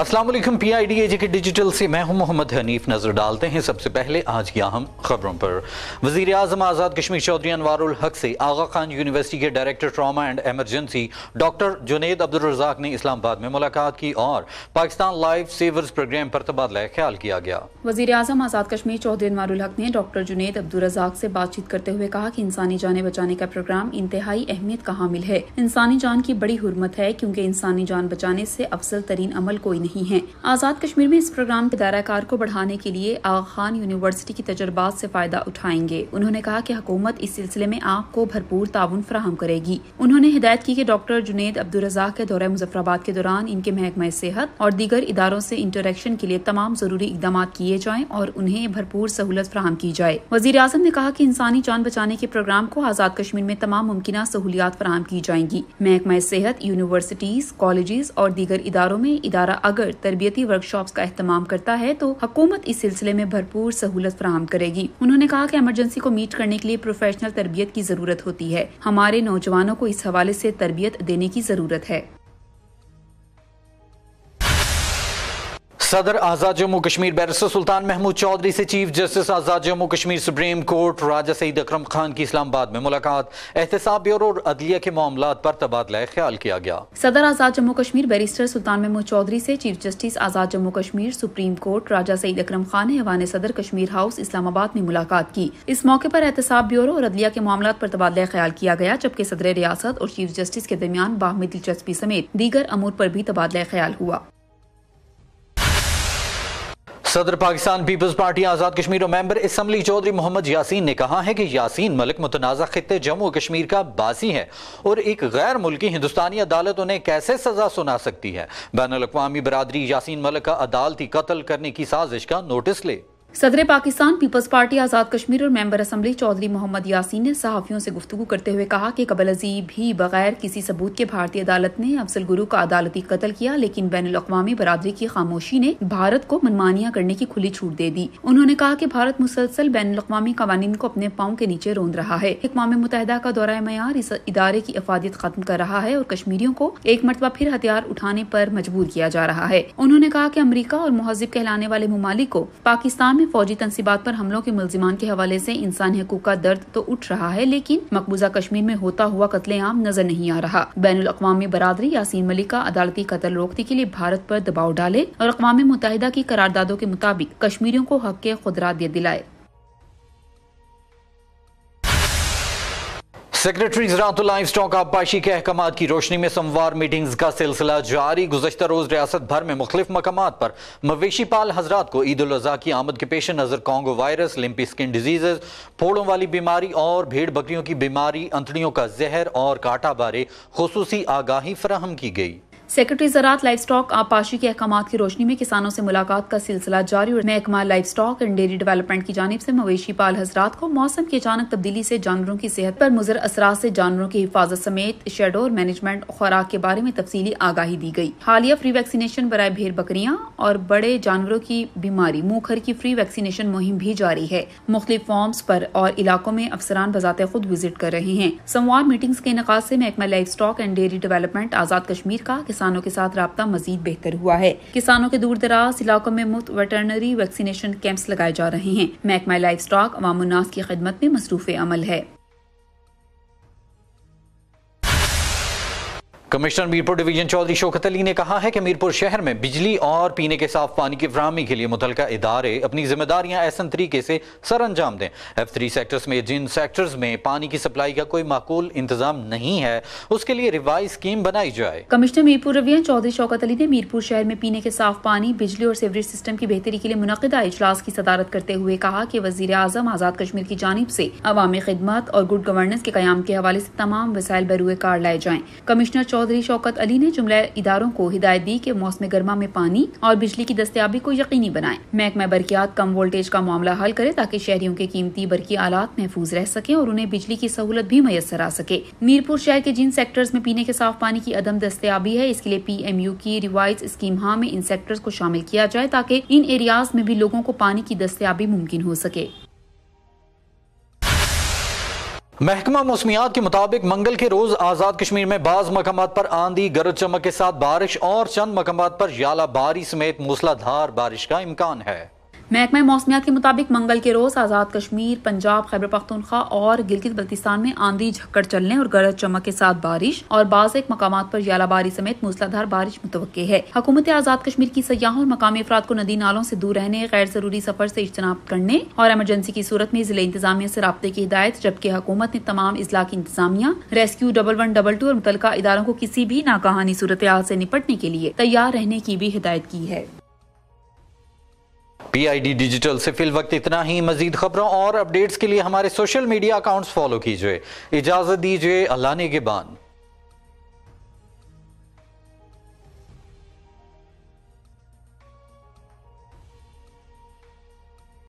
Aslam P I D AJ digital से मैं हूं मोहम्मद हनीफ नजर डालते हैं सबसे पहले आज की अहम खबरों पर वजीर अजम आज़ाद कश्मीर चौधरी अनवर हक से आगा खान यूनिवर्सिटी के director trauma and emergency doctor Junaid Abdulrazzaq ने इस्लामाबाद में मुलाकात की और पाकिस्तान लाइफ सेवर्स प्रोग्राम पर तबादला ख्याल किया गया वजीर अजम आज़ाद कश्मीर चौधरी अनवर हक ने डॉक्टर जुनेद अब्दुलरजाक से बातचीत करते हुए कहा कि इंसानी जाने बचाने का प्रोग्राम इंतहाई अहमियत का हामिल है इंसानी जान की बड़ी हरमत है क्योंकि इंसानी जान बचाने से अफसल तरीन अमल कोई नहीं रही हैं आज़ाद कश्मीर में इस प्रोग्राम के दायराकार को बढ़ाने के लिए आग खान यूनिवर्सिटी के तजर्बात से फायदा उठाएंगे उन्होंने कहा की हुकूमत इस सिलसिले में आपको भरपूर ताउन फ्राहम करेगी उन्होंने हिदायत की कि डॉक्टर जुनेद अब्दुलरजाक के दौरे मुजफ्फराबाद के दौरान इनके महकमे सेहत और दीगर इदारों से इंटरेक्शन के लिए तमाम जरूरी इकदाम किए जाएं और उन्हें भरपूर सहूलत फ्राहम की जाए वजीर अजम ने कहा कि इंसानी जान बचाने के प्रोग्राम को आजाद कश्मीर में तमाम मुमकिन सहूलियात फ्राहम की जाएंगी महकमा सेहत यूनिवर्सिटीज कॉलेज और दीगर इदारों में इदारा अगर तरबियती वर्कशॉप का अहतमाम करता है तो हुकूमत इस सिलसिले में भरपूर सहूलत फ्राहम करेगी उन्होंने कहा की एमरजेंसी को मीट करने के लिए प्रोफेशनल तरबियत की जरूरत होती है हमारे नौजवानों को इस हवाले ऐसी तरबियत देने की जरूरत है सदर आज़ाद जम्मू कश्मीर बैरिस्टर सुल्तान महमूद चौधरी से chief justice Azad Jammu Kashmir supreme court Raja Saeed Akram Khan की इस्लामाबाद में मुलाकात एहतसाब ब्यूरो और अदलिया के मामला पर तबादला ख्याल किया गया सदर आज़ाद जम्मू कश्मीर बैरिस्टर सुल्तान महमूद चौधरी से chief justice Azad Jammu Kashmir supreme court Raja Saeed Akram Khan ने हवान सदर कश्मीर हाउस इस्लामाबाद में मुलाकात की इस मौके पर एहतसाब ब्यूरो और अदलिया के मामला पर तबादला ख्याल किया गया जबकि सदर रियासत और चीफ जस्टिस के दरमियान बाहमी दिलचस्पी समेत दीगर अमूर पर भी तबादला ख्याल हुआ सदर पाकिस्तान पीपल्स पार्टी आज़ाद कश्मीर और मेंबर इसम्बली चौधरी मोहम्मद यासीन ने कहा है कि यासीन मलिक मुतनाज़ा खत्े जम्मू कश्मीर का बासी है और एक गैर मुल्की हिंदुस्तानी अदालत उन्हें कैसे सजा सुना सकती है बैन अवी बरदरी यासीन मलिक का अदालती कत्ल करने की साजिश का नोटिस ले सदर पाकिस्तान पीपल्स पार्टी आज़ाद कश्मीर और मेंबर असम्बली चौधरी मोहम्मद यासीन ने सहाफ़ियों से गुफ्तू करते हुए कहा कि कबल अजीब भी बगैर किसी सबूत के भारतीय अदालत ने अफजल गुरु का अदालती कत्ल किया लेकिन बैन अवी बरदरी की खामोशी ने भारत को मनमानिया करने की खुली छूट दे दी उन्होंने कहा की भारत मुसलसल बैन अवी कवानीन को अपने पाओं के नीचे रोंद रहा है इकवा मुतहदा का दौरा मैार इस इदारे की अफादियत खत्म कर रहा है और कश्मीरियों को एक मरतबा फिर हथियार उठाने पर मजबूर किया जा रहा है उन्होंने कहा की अमरीका और महजिब कहलाने वाले ममालिक को पाकिस्तान में फौजी तनसीबात पर हमलों के मुलजिमान के हवाले से इंसानी हकूक का दर्द तो उठ रहा है लेकिन मकबूजा कश्मीर में होता हुआ कत्लेआम नजर नहीं आ रहा बैन अवी बरदरी यासीन मलिक का अदालती कतल रोकने के लिए भारत आरोप दबाव डाले और अकवा मुतहदा की करारदादों के मुताबिक कश्मीरियों को हक के खुदरा दिलाए सेक्रेटरी ज़रात लाइफ स्टॉक आबपाशी के अहकाम की रोशनी में सोमवार मीटिंग्स का सिलसिला जारी गुजशत रोज़ रियासत भर में मुख्तफ मकाम पर मवेशी पाल हजरात को ईद उजा की आमद के पेश नज़र Congo virus lumpy skin disease फोड़ों वाली बीमारी और भेड़ बकरियों की बीमारी अंतड़ियों का जहर और काटा बारे खसूसी आगाही फ्राहम की गई सेक्रेटरी ज़रात लाइफ स्टॉक आपाशी के अहकाम की रोशनी में किसानों से मुलाकात का सिलसिला जारी और महकमा livestock and dairy development की जानब से मवेशी पाल हजरात को मौसम की अचानक तब्दीली से जानवरों की सेहत पर मुजर असरा से जानवरों की हिफाजत समेत शेडो और मैनेजमेंट खुराक के बारे में तफसली आगाही दी गई हालिया फ्री वैक्सीनेशन बरए भेड़ बकरियां और बड़े जानवरों की बीमारी मुंहखर की फ्री वैक्सीनेशन मुहिम भी जारी है मुख्तलिफ फॉर्म्स पर और इलाकों में अफसरान बजाते खुद विजिट कर रहे हैं सोमवार मीटिंग्स के इनका से महकमा livestock and dairy development Azad Kashmir का किसान किसानों के साथ रहा मजीद बेहतर हुआ है किसानों के दूर दराज इलाकों में मुफ्त वेटरनरी वैक्सीनेशन कैंप्स लगाए जा रहे हैं महकमा लाइफ स्टॉक अवामनास की खिदमत में मसरूफ अमल है कमिश्नर मीरपुर डिवीजन चौधरी शोकत अली ने कहा है कि मीरपुर शहर में बिजली और पीने के साफ पानी की फ्राहमी के लिए मुतल इदारे अपनी जिम्मेदारियां ऐसा तरीके से सर अंजाम दें एफ थ्री सेक्टर्स में जिन सेक्टर्स में पानी की सप्लाई का कोई माकूल इंतजाम नहीं है उसके लिए रिवाइज स्कीम बनाई जाए कमिश्नर मीरपुर डिवीजन चौधरी शौकत अली ने मीरपुर शहर में पीने के साफ पानी बिजली और सीवरेज सिस्टम की बेहतरी के लिए मुनदा इजलास की सदारत करते हुए कहा की वजीर अजम आजाद कश्मीर की जानब ऐसी अवामी खिदमत और गुड गवर्नेंस के क्याम के हवाले ऐसी तमाम वसायल बरुए कार लाए जाए कमिश्नर चौधरी शौकत अली ने जुमला इदारों को हिदायत दी कि मौसम गर्मा में पानी और बिजली की दस्तियाबी को यकीनी बनाए महकमा बरकियात कम वोल्टेज का मामला हल करे ताकि शहरियों के कीमती बरकी आलात महफूज रह सके और उन्हें बिजली की सहूलत भी मैसर आ सके मीरपुर शहर के जिन सेक्टर्स में पीने के साफ पानी की अदम दस्तियाबी है इसके लिए पी एम यू की रिवाइज स्कीम हाँ में इन सेक्टर्स को शामिल किया जाए ताकि इन एरियाज में भी लोगों को पानी की दस्तियाबी मुमकिन हो सके महकमा मौसमियात के मुताबिक मंगल के रोज आज़ाद कश्मीर में बाज मकाम पर आंधी गरज चमक के साथ बारिश और चंद मकाम पर याला बारी समेत मूसलाधार बारिश का इम्कान है महकमा मौसमियात के मुताबिक मंगल के रोज आज़ाद कश्मीर पंजाब खैबर पख्तूनख्वा और गिलगित बल्तिस्तान में आंधी झक्कड़ चलने और गरज चमक के साथ बारिश और बाज़ एक मकाम पर यालाबारी समेत मूसलाधार बारिश मुतव है हकूमत आज़ाद कश्मीर की सयाहों और मकामी अफराद को नदी नालों से दूर रहने गैर जरूरी सफर से इज्तनाब करने और एमरजेंसी की सूरत में जिले इंतजामिया से रबते की हिदायत जबकि हकूमत ने तमाम इजला की इंतजामिया rescue double one double two और मुतल इदारों को किसी भी नाकहानी सूरत से निपटने के लिए तैयार रहने की भी हिदायत की है पीआईडी डिजिटल से फिल वक्त इतना ही मजीद खबरों और अपडेट्स के लिए हमारे सोशल मीडिया अकाउंट्स फॉलो कीजिए इजाजत दीजिए अल्लाह ने के बान